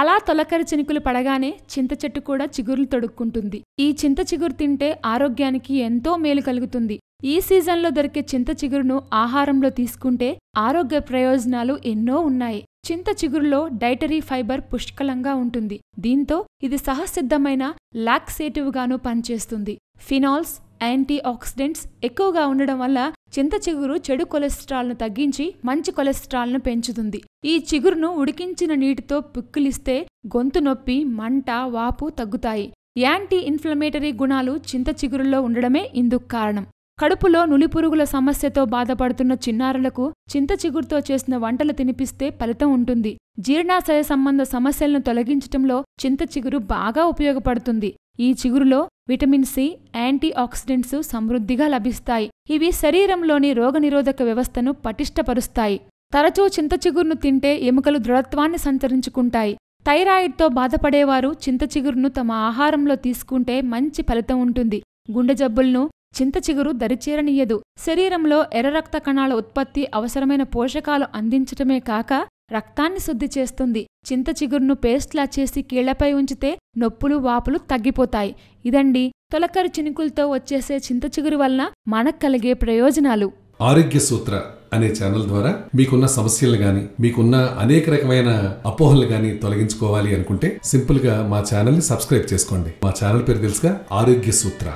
అలా తొలకరి చినుకులు పడగానే చింత చెట్టు కూడా చిగురులు తొడుక్కుంటుంది ఈ చింత చిగురు తింటే ఆరోగ్యానికి ఎంతో మేలు కలుగుతుంది ఈ సీజన్లో దొరికే చింత చిగురును ఆహారంలో తీసుకుంటే ఆరోగ్య ప్రయోజనాలు ఎన్నో ఉన్నాయి చింత చిగురులో డైటరీ ఫైబర్ పుష్కలంగా ఉంటుంది దీంతో ఇది సహసిద్ధమైన లాక్సేటివ్గాను పనిచేస్తుంది ఫినాల్స్ యాంటీ ఆక్సిడెంట్స్ ఎక్కువగా ఉండడం వల్ల చింత చిగురు చెడు కొలెస్ట్రాల్ను తగ్గించి మంచి కొలెస్ట్రాల్ను పెంచుతుంది ఈ చిగురును ఉడికించిన నీటితో పుక్కిలిస్తే గొంతు నొప్పి మంట వాపు తగ్గుతాయి యాంటీ ఇన్ఫ్లమేటరీ గుణాలు చింత చిగురులో ఉండడమే ఇందుకు కారణం కడుపులో నులిపురుగుల సమస్యతో బాధపడుతున్న చిన్నారులకు చింత చిగురుతో చేసిన వంటలు తినిపిస్తే ఫలితం ఉంటుంది జీర్ణాశయ సంబంధ సమస్యలను తొలగించటంలో చింత చిగురు బాగా ఉపయోగపడుతుంది ఈ చిగురులో విటమిన్ సి యాంటీ ఆక్సిడెంట్స్ సమృద్ధిగా లభిస్తాయి ఇవి శరీరంలోని రోగనిరోధక వ్యవస్థను పటిష్టపరుస్తాయి తరచూ చింతచిగురును తింటే ఎముకలు దృఢత్వాన్ని సంతరించుకుంటాయి థైరాయిడ్తో బాధపడేవారు చింతచిగురును తమ ఆహారంలో తీసుకుంటే మంచి ఫలితం ఉంటుంది గుండె జబ్బులను చింతచిగురు దరిచేరనీయదు శరీరంలో ఎర్ర రక్త కణాల ఉత్పత్తి అవసరమైన పోషకాలు అందించటమే కాక రక్తాన్ని శుద్ధి చేస్తుంది చింత చిగురును పేస్ట్లా చేసి కీళ్లపై ఉంచితే నొప్పులు వాపులు తగ్గిపోతాయి ఇదండి తొలకరి చినుకులతో వచ్చేసే చింత చిగురు వలన మనకు కలిగే ప్రయోజనాలు ఆరోగ్య సూత్ర అనే ఛానల్ ద్వారా మీకున్న సమస్యలు కానీ మీకున్న అనేక రకమైన అపోహలు కానీ తొలగించుకోవాలి అనుకుంటే సింపుల్ గా మా ఛానల్ ని సబ్స్క్రైబ్ చేసుకోండి మా ఛానల్ పేరు తెలుసుగా ఆరోగ్య సూత్ర